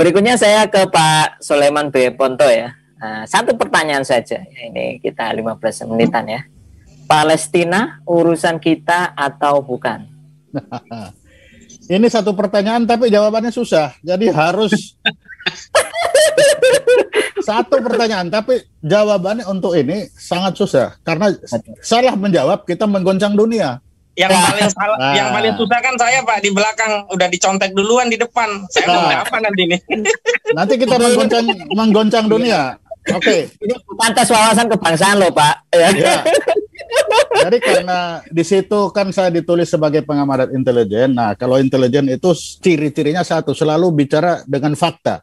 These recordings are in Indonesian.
Berikutnya saya ke Pak Soleman B. Ponto ya. Nah, satu pertanyaan saja. Ini kita 15 menitan ya. Palestina urusan kita atau bukan? Ini satu pertanyaan tapi jawabannya susah. Jadi harus satu pertanyaan tapi jawabannya untuk ini sangat susah karena salah menjawab kita menggoncang dunia yang nah. paling salah, nah. yang paling susah kan saya Pak di belakang udah dicontek duluan di depan. Saya nah. mau apa nanti nih? Nanti kita menggoncang menggoncang dunia. Oke. Okay. Ini pantas wawasan kebangsaan loh Pak. Ya. ya. Jadi karena di situ kan saya ditulis sebagai pengamat intelijen. Nah kalau intelijen itu ciri-cirinya satu selalu bicara dengan fakta.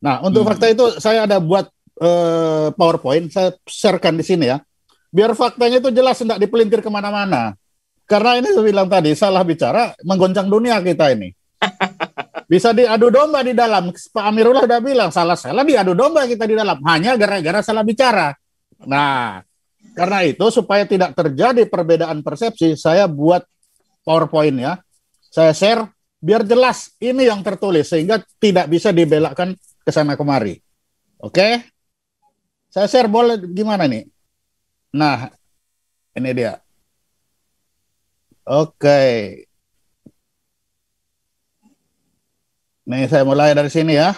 Nah untuk hmm. fakta itu saya ada buat eh, PowerPoint. Saya sharekan di sini ya. Biar faktanya itu jelas, tidak dipelintir kemana-mana. Karena ini saya bilang tadi salah bicara menggoncang dunia kita ini. Bisa diadu domba di dalam. Pak Amirullah sudah bilang salah salah diadu domba kita di dalam hanya gara-gara salah bicara. Nah, karena itu supaya tidak terjadi perbedaan persepsi, saya buat PowerPoint ya. Saya share biar jelas ini yang tertulis sehingga tidak bisa dibelakkan ke sana kemari. Oke? Okay? Saya share boleh gimana nih? Nah, ini dia. Oke. Nih saya mulai dari sini ya.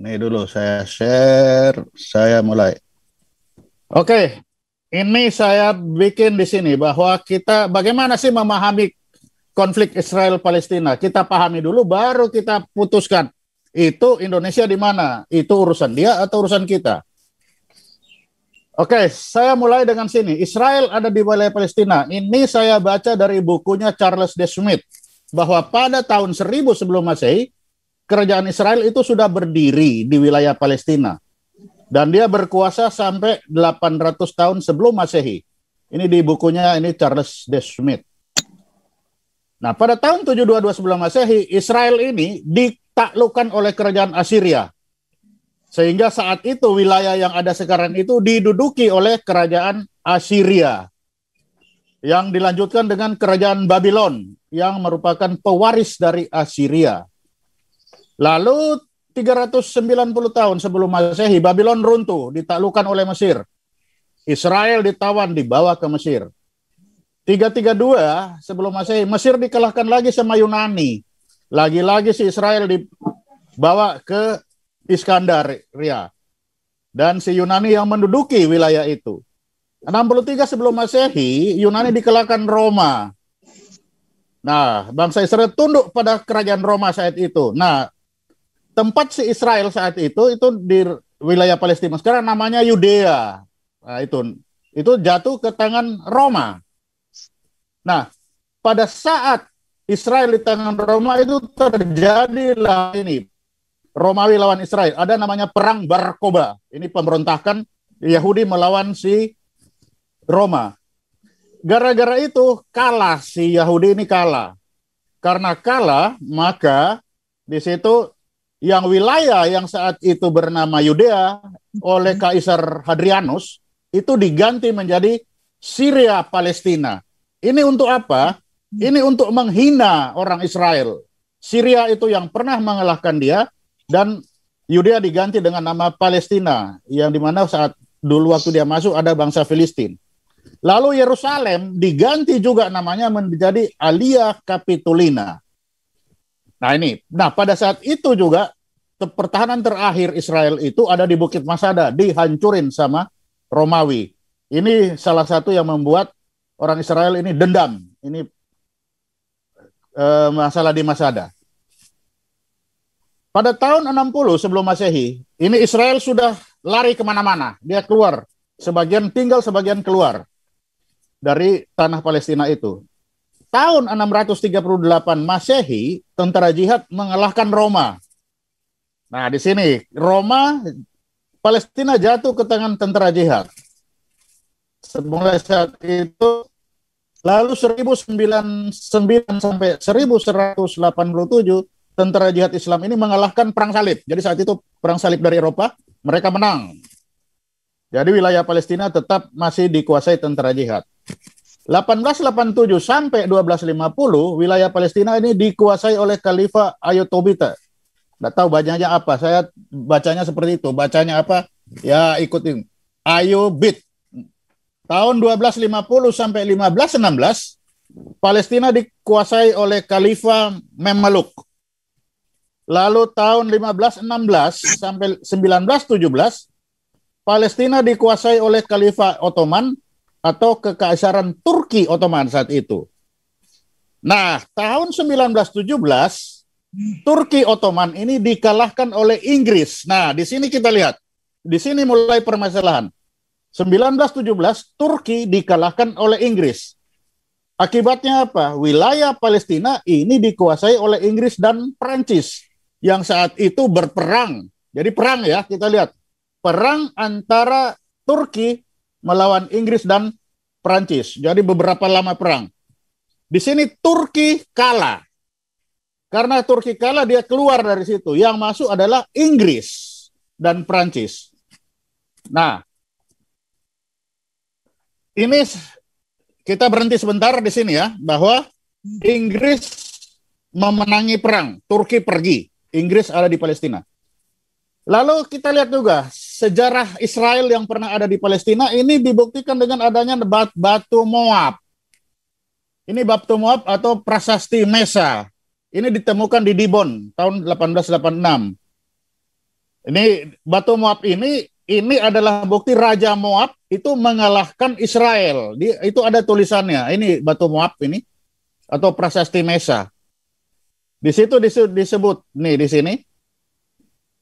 Nih dulu saya share, saya mulai. Oke, ini saya bikin di sini bahwa kita bagaimana sih memahami konflik Israel Palestina. Kita pahami dulu baru kita putuskan itu Indonesia di mana? Itu urusan dia atau urusan kita? Oke, saya mulai dengan sini. Israel ada di wilayah Palestina. Ini saya baca dari bukunya Charles de Smith bahwa pada tahun 1000 sebelum Masehi, kerajaan Israel itu sudah berdiri di wilayah Palestina. Dan dia berkuasa sampai 800 tahun sebelum Masehi. Ini di bukunya ini Charles de Smith. Nah, pada tahun 722 sebelum Masehi, Israel ini ditaklukan oleh kerajaan Assyria sehingga saat itu wilayah yang ada sekarang itu diduduki oleh kerajaan Assyria yang dilanjutkan dengan kerajaan Babylon yang merupakan pewaris dari Assyria. Lalu 390 tahun sebelum Masehi Babylon runtuh, ditaklukan oleh Mesir. Israel ditawan dibawa ke Mesir. 332 sebelum Masehi Mesir dikalahkan lagi sama Yunani. Lagi-lagi si Israel dibawa ke Iskandar Ria ya. dan si Yunani yang menduduki wilayah itu. 63 sebelum Masehi, Yunani dikelakan Roma. Nah, bangsa Israel tunduk pada kerajaan Roma saat itu. Nah, tempat si Israel saat itu itu di wilayah Palestina. Sekarang namanya Yudea. Nah, itu itu jatuh ke tangan Roma. Nah, pada saat Israel di tangan Roma itu terjadilah ini Romawi lawan Israel. Ada namanya perang Barkoba. Ini pemberontakan Yahudi melawan si Roma. Gara-gara itu kalah si Yahudi ini kalah. Karena kalah maka di situ yang wilayah yang saat itu bernama Yudea oleh mm-hmm. Kaisar Hadrianus itu diganti menjadi Syria Palestina. Ini untuk apa? Mm-hmm. Ini untuk menghina orang Israel. Syria itu yang pernah mengalahkan dia, dan Yudea diganti dengan nama Palestina yang dimana saat dulu waktu dia masuk ada bangsa Filistin. Lalu Yerusalem diganti juga namanya menjadi Alia Capitolina. Nah ini, nah pada saat itu juga pertahanan terakhir Israel itu ada di Bukit Masada, dihancurin sama Romawi. Ini salah satu yang membuat orang Israel ini dendam. Ini eh, masalah di Masada. Pada tahun 60 sebelum Masehi, ini Israel sudah lari kemana-mana. Dia keluar, sebagian tinggal, sebagian keluar dari tanah Palestina itu. Tahun 638 Masehi, tentara jihad mengalahkan Roma. Nah, di sini Roma, Palestina jatuh ke tangan tentara jihad. Mulai saat itu Lalu 1099 sampai 1187 tentara jihad Islam ini mengalahkan perang salib. Jadi saat itu perang salib dari Eropa, mereka menang. Jadi wilayah Palestina tetap masih dikuasai tentara jihad. 1887 sampai 1250 wilayah Palestina ini dikuasai oleh Khalifah Ayotobita. Tidak tahu bacanya apa, saya bacanya seperti itu. Bacanya apa? Ya ikutin. Ayubit. Tahun 1250 sampai 1516 Palestina dikuasai oleh Khalifah Memeluk. Lalu tahun 1516 sampai 1917 Palestina dikuasai oleh Khalifah Ottoman atau kekaisaran Turki Ottoman saat itu. Nah, tahun 1917 Turki Ottoman ini dikalahkan oleh Inggris. Nah, di sini kita lihat. Di sini mulai permasalahan. 1917 Turki dikalahkan oleh Inggris. Akibatnya apa? Wilayah Palestina ini dikuasai oleh Inggris dan Perancis yang saat itu berperang. Jadi perang ya, kita lihat. Perang antara Turki melawan Inggris dan Perancis. Jadi beberapa lama perang. Di sini Turki kalah. Karena Turki kalah dia keluar dari situ. Yang masuk adalah Inggris dan Perancis. Nah, ini kita berhenti sebentar di sini ya bahwa Inggris memenangi perang, Turki pergi. Inggris ada di Palestina. Lalu kita lihat juga sejarah Israel yang pernah ada di Palestina ini dibuktikan dengan adanya batu Moab. Ini batu Moab atau prasasti Mesa. Ini ditemukan di Dibon tahun 1886. Ini batu Moab ini ini adalah bukti Raja Moab itu mengalahkan Israel. Di, itu ada tulisannya. Ini batu Moab ini atau prasasti Mesa. Di situ disebut nih di sini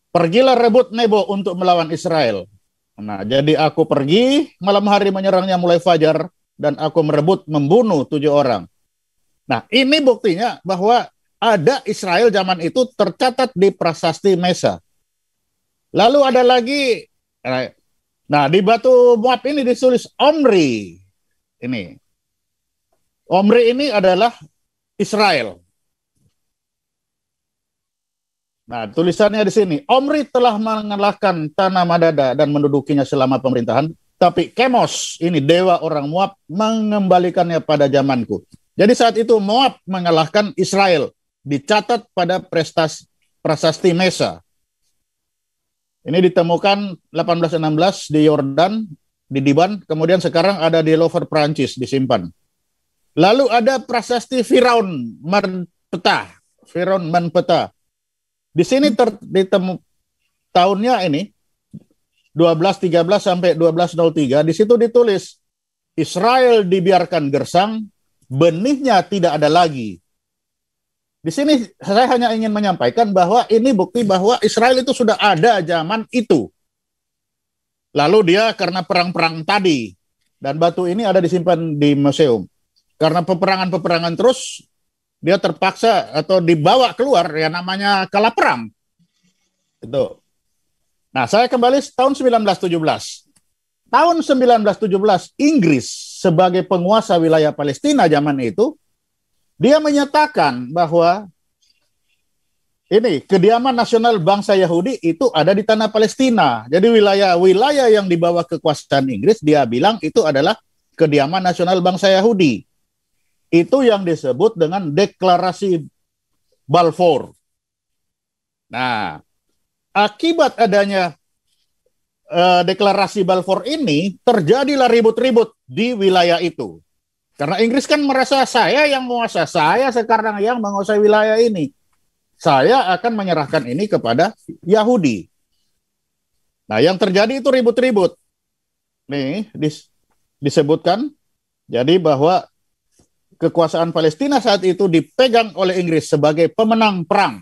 pergilah rebut Nebo untuk melawan Israel. Nah, jadi aku pergi malam hari menyerangnya mulai fajar dan aku merebut membunuh tujuh orang. Nah, ini buktinya bahwa ada Israel zaman itu tercatat di prasasti Mesa. Lalu ada lagi, eh, nah di batu Moab ini ditulis Omri. Ini, Omri ini adalah Israel. Nah, tulisannya di sini, Omri telah mengalahkan tanah Madada dan mendudukinya selama pemerintahan, tapi Kemos, ini dewa orang Moab, mengembalikannya pada zamanku. Jadi saat itu Moab mengalahkan Israel, dicatat pada prestasi prasasti Mesa. Ini ditemukan 1816 di Yordan, di Diban, kemudian sekarang ada di Louvre Prancis disimpan. Lalu ada prasasti Firaun Manpetah, Firaun Manpetah di sini ter, ditemu, tahunnya ini 1213 sampai 1203 di situ ditulis Israel dibiarkan gersang, benihnya tidak ada lagi. Di sini saya hanya ingin menyampaikan bahwa ini bukti bahwa Israel itu sudah ada zaman itu. Lalu dia karena perang-perang tadi dan batu ini ada disimpan di museum. Karena peperangan-peperangan terus dia terpaksa atau dibawa keluar ya namanya kalah Itu. Nah, saya kembali tahun 1917. Tahun 1917 Inggris sebagai penguasa wilayah Palestina zaman itu dia menyatakan bahwa ini kediaman nasional bangsa Yahudi itu ada di tanah Palestina. Jadi wilayah-wilayah yang dibawa kekuasaan Inggris dia bilang itu adalah kediaman nasional bangsa Yahudi. Itu yang disebut dengan deklarasi Balfour. Nah, akibat adanya uh, deklarasi Balfour ini terjadilah ribut-ribut di wilayah itu. Karena Inggris kan merasa saya yang menguasai, saya sekarang yang menguasai wilayah ini. Saya akan menyerahkan ini kepada Yahudi. Nah, yang terjadi itu ribut-ribut. Nih, dis disebutkan jadi bahwa kekuasaan Palestina saat itu dipegang oleh Inggris sebagai pemenang perang.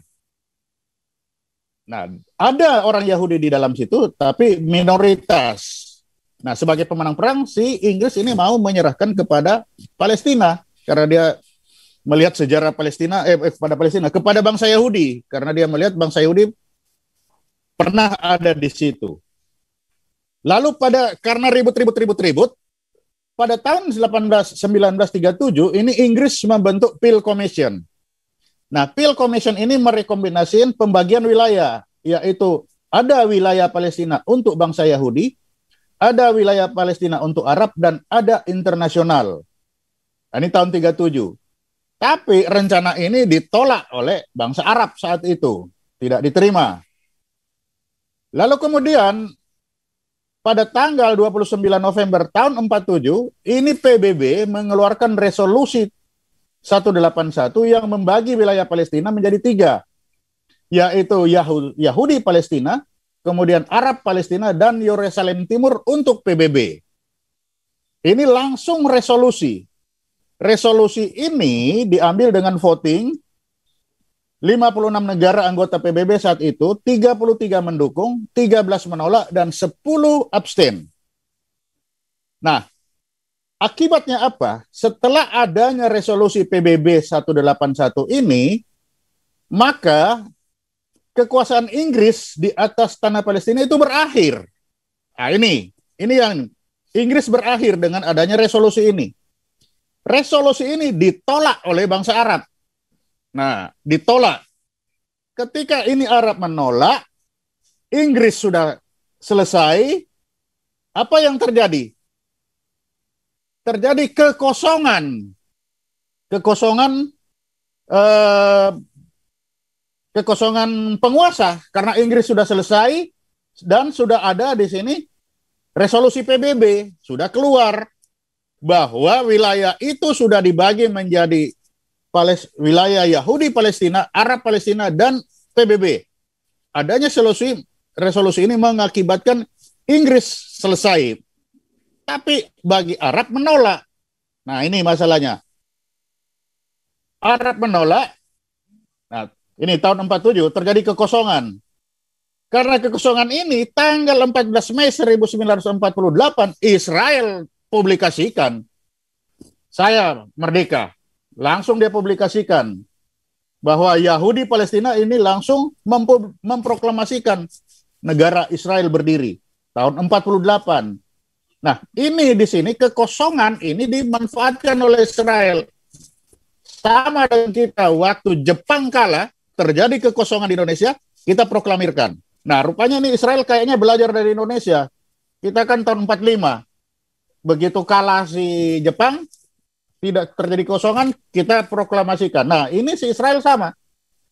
Nah, ada orang Yahudi di dalam situ, tapi minoritas. Nah, sebagai pemenang perang, si Inggris ini mau menyerahkan kepada Palestina karena dia melihat sejarah Palestina, eh, eh kepada Palestina, kepada bangsa Yahudi karena dia melihat bangsa Yahudi pernah ada di situ. Lalu pada karena ribut-ribut-ribut-ribut, pada tahun 1937 ini Inggris membentuk Peel Commission. Nah, Peel Commission ini merekombinasikan pembagian wilayah, yaitu ada wilayah Palestina untuk bangsa Yahudi, ada wilayah Palestina untuk Arab, dan ada internasional. Nah, ini tahun 37. Tapi rencana ini ditolak oleh bangsa Arab saat itu. Tidak diterima. Lalu kemudian pada tanggal 29 November tahun 47 ini PBB mengeluarkan resolusi 181 yang membagi wilayah Palestina menjadi tiga yaitu Yahudi Palestina, kemudian Arab Palestina dan Yerusalem Timur untuk PBB. Ini langsung resolusi. Resolusi ini diambil dengan voting 56 negara anggota PBB saat itu, 33 mendukung, 13 menolak, dan 10 abstain. Nah, akibatnya apa? Setelah adanya resolusi PBB 181 ini, maka kekuasaan Inggris di atas tanah Palestina itu berakhir. Nah, ini, ini yang Inggris berakhir dengan adanya resolusi ini. Resolusi ini ditolak oleh bangsa Arab Nah, ditolak. Ketika ini Arab menolak, Inggris sudah selesai, apa yang terjadi? Terjadi kekosongan. Kekosongan eh, kekosongan penguasa karena Inggris sudah selesai dan sudah ada di sini resolusi PBB sudah keluar bahwa wilayah itu sudah dibagi menjadi Pales, wilayah Yahudi Palestina, Arab Palestina, dan PBB. Adanya solusi, resolusi ini mengakibatkan Inggris selesai. Tapi bagi Arab menolak. Nah ini masalahnya. Arab menolak. Nah, ini tahun 47 terjadi kekosongan. Karena kekosongan ini tanggal 14 Mei 1948 Israel publikasikan saya merdeka langsung dia publikasikan bahwa Yahudi Palestina ini langsung memproklamasikan negara Israel berdiri tahun 48. Nah, ini di sini kekosongan ini dimanfaatkan oleh Israel. Sama dengan kita waktu Jepang kalah, terjadi kekosongan di Indonesia, kita proklamirkan. Nah, rupanya nih Israel kayaknya belajar dari Indonesia. Kita kan tahun 45. Begitu kalah si Jepang, tidak terjadi kosongan, kita proklamasikan. Nah, ini si Israel sama.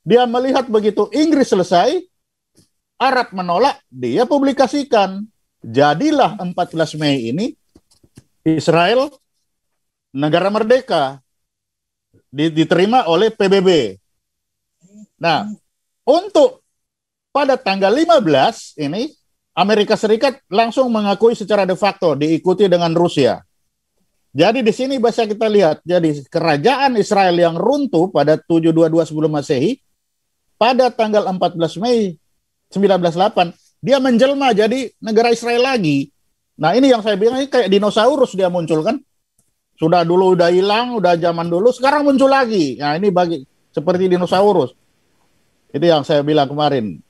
Dia melihat begitu Inggris selesai, Arab menolak, dia publikasikan. Jadilah 14 Mei ini Israel negara merdeka diterima oleh PBB. Nah, untuk pada tanggal 15 ini Amerika Serikat langsung mengakui secara de facto diikuti dengan Rusia. Jadi di sini bisa kita lihat, jadi kerajaan Israel yang runtuh pada 722 sebelum Masehi pada tanggal 14 Mei 1908 dia menjelma jadi negara Israel lagi. Nah, ini yang saya bilang ini kayak dinosaurus dia muncul kan? Sudah dulu udah hilang, udah zaman dulu, sekarang muncul lagi. Nah, ini bagi seperti dinosaurus. Itu yang saya bilang kemarin.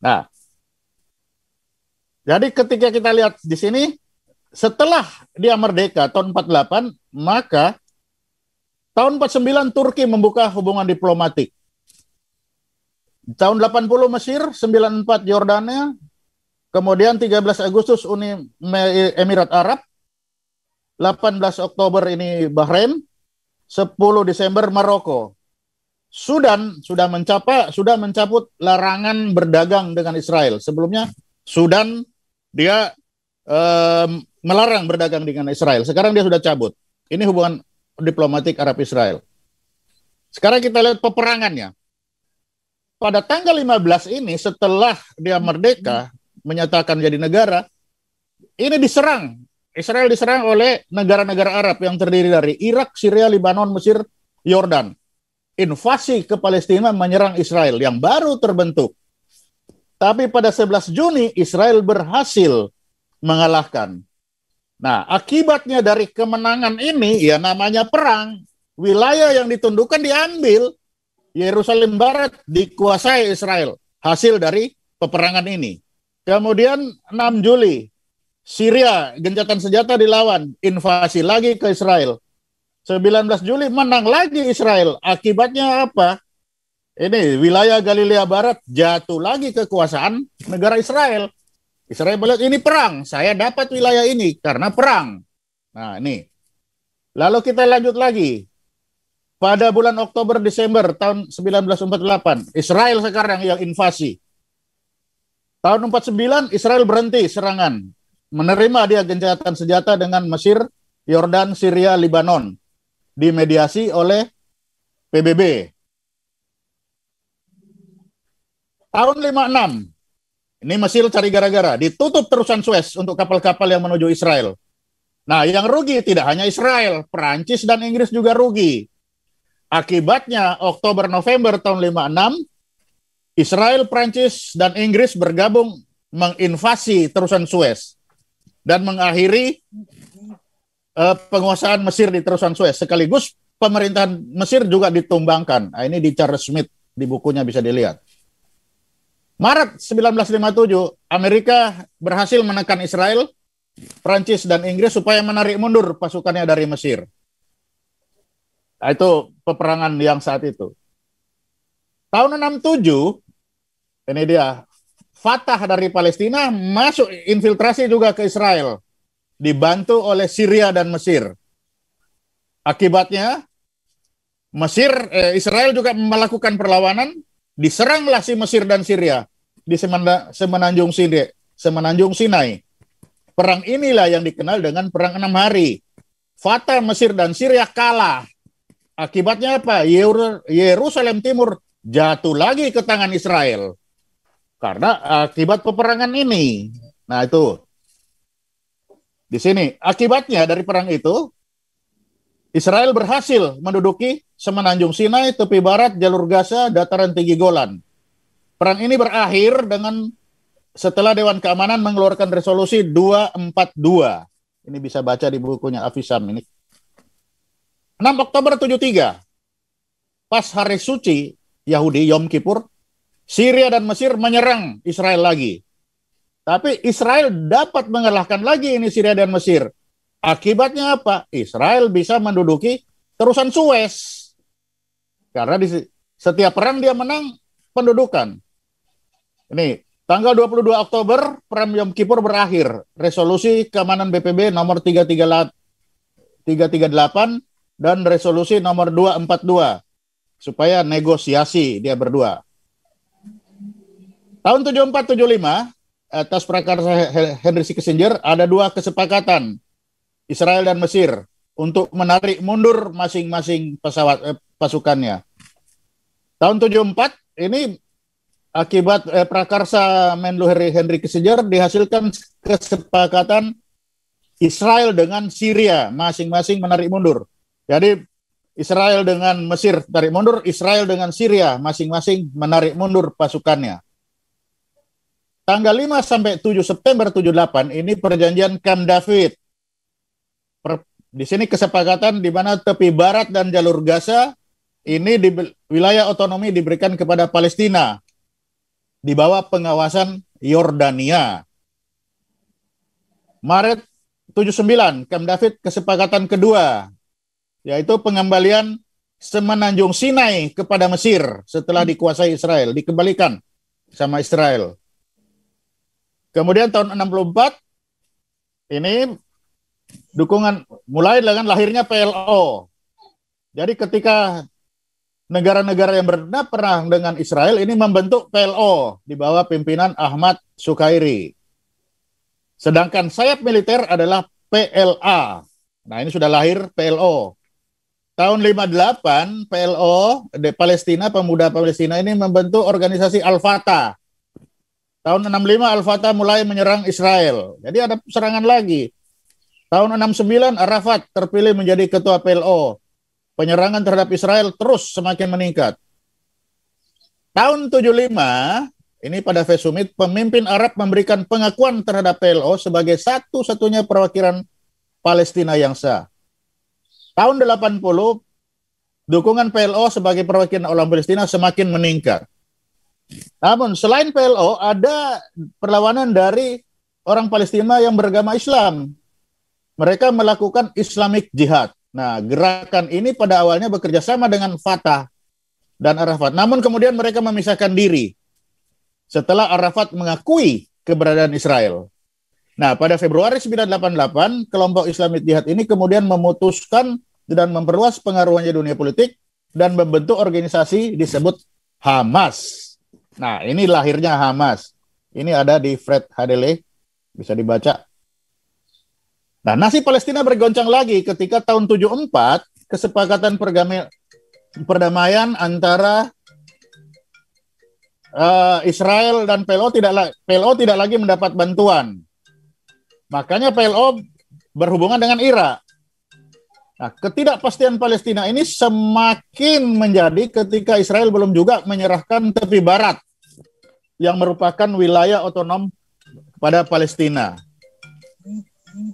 Nah, jadi ketika kita lihat di sini setelah dia merdeka tahun 48, maka tahun 49 Turki membuka hubungan diplomatik. Tahun 80 Mesir, 94 Jordania kemudian 13 Agustus Uni Emirat Arab, 18 Oktober ini Bahrain, 10 Desember Maroko. Sudan sudah mencapai sudah mencabut larangan berdagang dengan Israel. Sebelumnya Sudan dia um, melarang berdagang dengan Israel. Sekarang dia sudah cabut. Ini hubungan diplomatik Arab Israel. Sekarang kita lihat peperangannya. Pada tanggal 15 ini setelah dia merdeka, menyatakan jadi negara, ini diserang. Israel diserang oleh negara-negara Arab yang terdiri dari Irak, Syria, Lebanon, Mesir, Yordan. Invasi ke Palestina menyerang Israel yang baru terbentuk. Tapi pada 11 Juni Israel berhasil mengalahkan. Nah, akibatnya dari kemenangan ini ya namanya perang. Wilayah yang ditundukkan diambil, Yerusalem barat dikuasai Israel. Hasil dari peperangan ini. Kemudian 6 Juli Syria gencatan senjata dilawan, invasi lagi ke Israel. 19 Juli menang lagi Israel. Akibatnya apa? Ini wilayah Galilea Barat jatuh lagi kekuasaan negara Israel. Israel melihat ini perang, saya dapat wilayah ini karena perang. Nah, ini. Lalu kita lanjut lagi. Pada bulan Oktober Desember tahun 1948, Israel sekarang yang invasi. Tahun 49 Israel berhenti serangan, menerima dia gencatan senjata dengan Mesir, Yordan, Syria, Lebanon, dimediasi oleh PBB. Tahun 56 ini Mesir cari gara-gara, ditutup terusan Suez untuk kapal-kapal yang menuju Israel. Nah, yang rugi tidak hanya Israel, Perancis dan Inggris juga rugi. Akibatnya Oktober November tahun 56 Israel, Perancis dan Inggris bergabung menginvasi terusan Suez dan mengakhiri uh, penguasaan Mesir di terusan Suez sekaligus pemerintahan Mesir juga ditumbangkan. Nah, ini di Charles Smith di bukunya bisa dilihat. Maret 1957, Amerika berhasil menekan Israel, Prancis dan Inggris supaya menarik mundur pasukannya dari Mesir. Nah, itu peperangan yang saat itu. Tahun 67, ini dia, Fatah dari Palestina masuk infiltrasi juga ke Israel, dibantu oleh Syria dan Mesir. Akibatnya, Mesir, eh, Israel juga melakukan perlawanan, diseranglah si Mesir dan Syria di semenanjung Sinai, semenanjung Sinai. Perang inilah yang dikenal dengan perang enam hari. Fatah Mesir dan Syria kalah. Akibatnya apa? Yerusalem Timur jatuh lagi ke tangan Israel. Karena akibat peperangan ini. Nah itu. Di sini, akibatnya dari perang itu, Israel berhasil menduduki semenanjung Sinai, tepi barat, jalur Gaza, dataran tinggi Golan. Perang ini berakhir dengan setelah Dewan Keamanan mengeluarkan resolusi 242. Ini bisa baca di bukunya Afisam ini. 6 Oktober 73, pas hari suci Yahudi Yom Kippur, Syria dan Mesir menyerang Israel lagi. Tapi Israel dapat mengalahkan lagi ini Syria dan Mesir Akibatnya apa? Israel bisa menduduki terusan Suez. Karena di setiap perang dia menang pendudukan. Ini tanggal 22 Oktober perang Yom Kippur berakhir. Resolusi keamanan BPB nomor 338 dan resolusi nomor 242 supaya negosiasi dia berdua. Tahun 74 75 atas prakarsa Henry Kissinger ada dua kesepakatan Israel dan Mesir untuk menarik mundur masing-masing pesawat eh, pasukannya. Tahun 74 ini akibat eh, prakarsa Menlu Henry Kissinger dihasilkan kesepakatan Israel dengan Syria masing-masing menarik mundur. Jadi Israel dengan Mesir tarik mundur, Israel dengan Syria masing-masing menarik mundur pasukannya. Tanggal 5 sampai 7 September 78 ini perjanjian Camp David di sini kesepakatan di mana tepi barat dan jalur Gaza ini di wilayah otonomi diberikan kepada Palestina di bawah pengawasan Yordania. Maret 79, Camp David kesepakatan kedua, yaitu pengembalian Semenanjung Sinai kepada Mesir setelah dikuasai Israel, dikembalikan sama Israel. Kemudian tahun 64, ini dukungan mulai dengan lahirnya PLO. Jadi ketika negara-negara yang pernah pernah dengan Israel ini membentuk PLO di bawah pimpinan Ahmad Sukairi. Sedangkan sayap militer adalah PLA. Nah, ini sudah lahir PLO. Tahun 58 PLO di Palestina pemuda Palestina ini membentuk organisasi Al-Fatah. Tahun 65 Al-Fatah mulai menyerang Israel. Jadi ada serangan lagi. Tahun 69 Arafat terpilih menjadi ketua PLO. Penyerangan terhadap Israel terus semakin meningkat. Tahun 75 ini pada Vesumit pemimpin Arab memberikan pengakuan terhadap PLO sebagai satu-satunya perwakilan Palestina yang sah. Tahun 80, dukungan PLO sebagai perwakilan orang Palestina semakin meningkat. Namun selain PLO, ada perlawanan dari orang Palestina yang beragama Islam mereka melakukan Islamic Jihad. Nah, gerakan ini pada awalnya bekerja sama dengan Fatah dan Arafat. Namun kemudian mereka memisahkan diri setelah Arafat mengakui keberadaan Israel. Nah, pada Februari 1988, kelompok Islamic Jihad ini kemudian memutuskan dan memperluas pengaruhnya dunia politik dan membentuk organisasi disebut Hamas. Nah, ini lahirnya Hamas. Ini ada di Fred Hadele, bisa dibaca Nah, nasib Palestina bergoncang lagi ketika tahun 74 kesepakatan perdamaian antara uh, Israel dan PLO tidak PLO tidak lagi mendapat bantuan. Makanya PLO berhubungan dengan Irak. Nah, ketidakpastian Palestina ini semakin menjadi ketika Israel belum juga menyerahkan tepi barat yang merupakan wilayah otonom pada Palestina.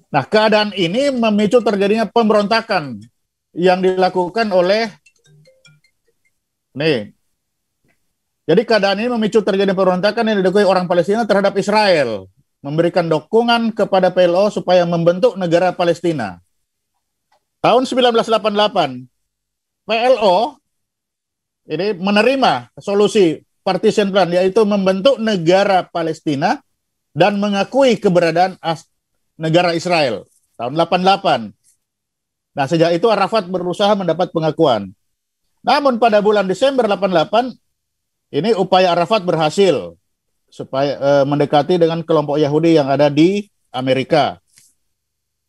Nah, keadaan ini memicu terjadinya pemberontakan yang dilakukan oleh nih. Jadi keadaan ini memicu terjadinya pemberontakan yang dilakukan orang Palestina terhadap Israel, memberikan dukungan kepada PLO supaya membentuk negara Palestina. Tahun 1988, PLO ini menerima solusi partition plan yaitu membentuk negara Palestina dan mengakui keberadaan negara Israel tahun 88. Nah, sejak itu Arafat berusaha mendapat pengakuan. Namun pada bulan Desember 88 ini upaya Arafat berhasil supaya e, mendekati dengan kelompok Yahudi yang ada di Amerika.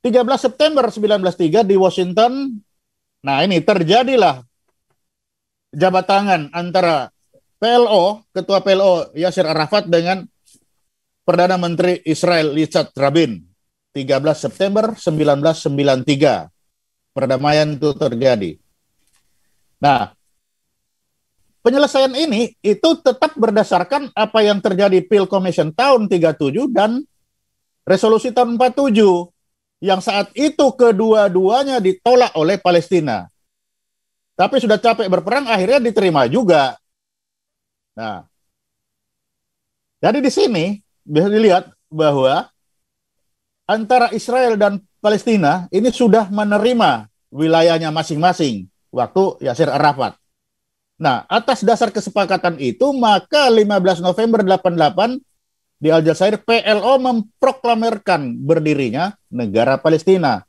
13 September 1903 di Washington, nah ini terjadilah jabat tangan antara PLO, ketua PLO Yasser Arafat dengan Perdana Menteri Israel Yitzhak Rabin. 13 September 1993 perdamaian itu terjadi. Nah, penyelesaian ini itu tetap berdasarkan apa yang terjadi Peel Commission tahun 37 dan resolusi tahun 47 yang saat itu kedua-duanya ditolak oleh Palestina. Tapi sudah capek berperang akhirnya diterima juga. Nah, jadi di sini bisa dilihat bahwa antara Israel dan Palestina ini sudah menerima wilayahnya masing-masing waktu Yasir Arafat. Nah, atas dasar kesepakatan itu, maka 15 November 88 di Aljazair PLO memproklamirkan berdirinya negara Palestina.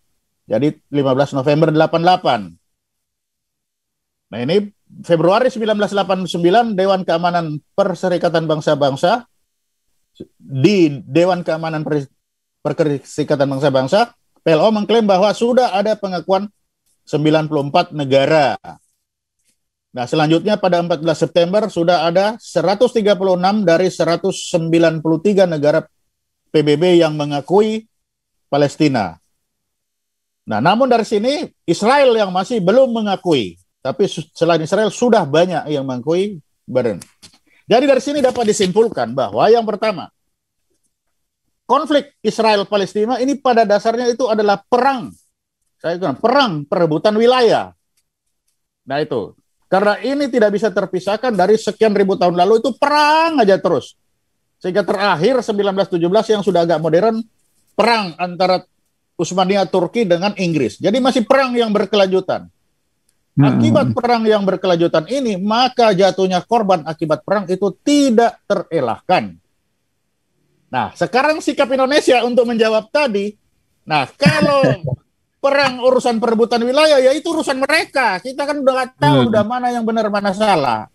Jadi 15 November 88. Nah, ini Februari 1989 Dewan Keamanan Perserikatan Bangsa-Bangsa di Dewan Keamanan Perserikatan Bangsa-Bangsa, PLO mengklaim bahwa sudah ada pengakuan 94 negara. Nah, selanjutnya pada 14 September sudah ada 136 dari 193 negara PBB yang mengakui Palestina. Nah, namun dari sini Israel yang masih belum mengakui, tapi selain Israel sudah banyak yang mengakui beren. Jadi dari sini dapat disimpulkan bahwa yang pertama, konflik Israel Palestina ini pada dasarnya itu adalah perang. Saya bilang perang perebutan wilayah. Nah itu. Karena ini tidak bisa terpisahkan dari sekian ribu tahun lalu itu perang aja terus. Sehingga terakhir 1917 yang sudah agak modern perang antara Utsmania Turki dengan Inggris. Jadi masih perang yang berkelanjutan. Hmm. Akibat perang yang berkelanjutan ini, maka jatuhnya korban akibat perang itu tidak terelakkan. Nah, sekarang sikap Indonesia untuk menjawab tadi, nah kalau perang urusan perebutan wilayah ya itu urusan mereka. Kita kan udah gak tahu hmm. udah iya. mana yang benar mana salah.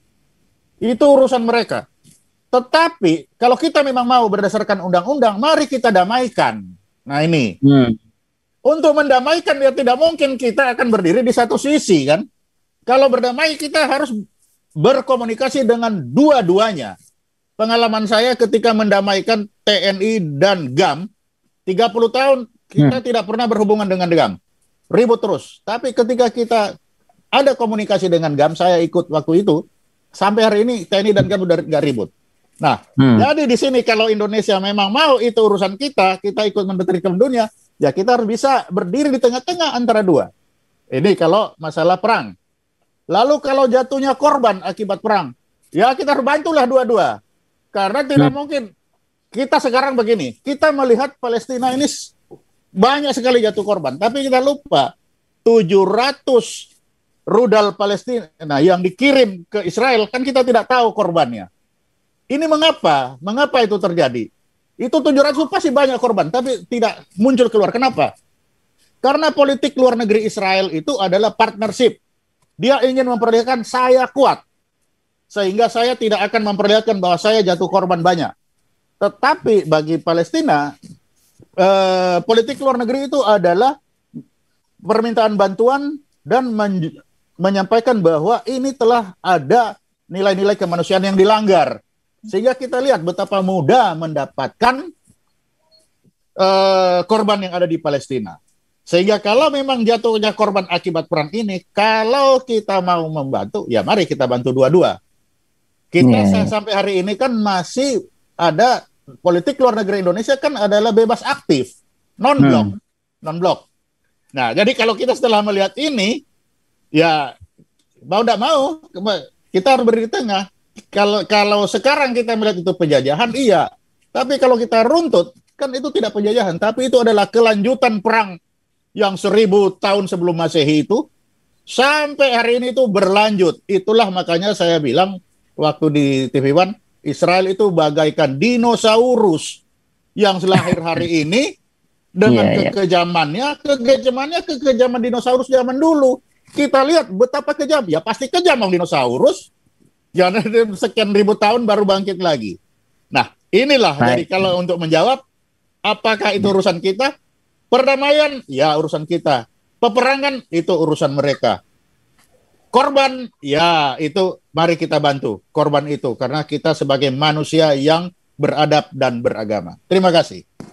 Itu urusan mereka. Tetapi kalau kita memang mau berdasarkan undang-undang, mari kita damaikan. Nah ini. Hmm. Untuk mendamaikan ya tidak mungkin kita akan berdiri di satu sisi kan. Kalau berdamai kita harus berkomunikasi dengan dua-duanya pengalaman saya ketika mendamaikan TNI dan GAM 30 tahun kita hmm. tidak pernah berhubungan dengan GAM ribut terus tapi ketika kita ada komunikasi dengan GAM saya ikut waktu itu sampai hari ini TNI dan GAM udah nggak ribut nah hmm. jadi di sini kalau Indonesia memang mau itu urusan kita kita ikut mendetikkan dunia ya kita harus bisa berdiri di tengah-tengah antara dua ini kalau masalah perang lalu kalau jatuhnya korban akibat perang ya kita harus bantulah dua-dua karena tidak nah. mungkin kita sekarang begini, kita melihat Palestina ini banyak sekali jatuh korban, tapi kita lupa 700 rudal Palestina nah, yang dikirim ke Israel kan kita tidak tahu korbannya. Ini mengapa? Mengapa itu terjadi? Itu 700 pasti banyak korban, tapi tidak muncul keluar. Kenapa? Karena politik luar negeri Israel itu adalah partnership. Dia ingin memperlihatkan saya kuat sehingga saya tidak akan memperlihatkan bahwa saya jatuh korban banyak. Tetapi bagi Palestina, eh, politik luar negeri itu adalah permintaan bantuan dan men menyampaikan bahwa ini telah ada nilai-nilai kemanusiaan yang dilanggar. Sehingga kita lihat betapa mudah mendapatkan eh, korban yang ada di Palestina. Sehingga kalau memang jatuhnya korban akibat perang ini, kalau kita mau membantu, ya mari kita bantu dua-dua kita yeah. Iya. sampai hari ini kan masih ada politik luar negeri Indonesia kan adalah bebas aktif, non hmm. blok, hmm. non blok. Nah, jadi kalau kita setelah melihat ini, ya mau tidak mau kita harus berdiri tengah. Kalau kalau sekarang kita melihat itu penjajahan, iya. Tapi kalau kita runtut, kan itu tidak penjajahan, tapi itu adalah kelanjutan perang yang seribu tahun sebelum masehi itu sampai hari ini itu berlanjut. Itulah makanya saya bilang waktu di TV One, Israel itu bagaikan dinosaurus yang selahir hari ini dengan yeah, iya. kekejamannya, yeah. kekejamannya, kekejaman dinosaurus zaman dulu. Kita lihat betapa kejam. Ya pasti kejam dong dinosaurus. Jangan sekian ribu tahun baru bangkit lagi. Nah, inilah Baik. jadi kalau untuk menjawab apakah itu iya. urusan kita? Perdamaian ya urusan kita. Peperangan itu urusan mereka. Korban ya itu Mari kita bantu korban itu karena kita sebagai manusia yang beradab dan beragama. Terima kasih.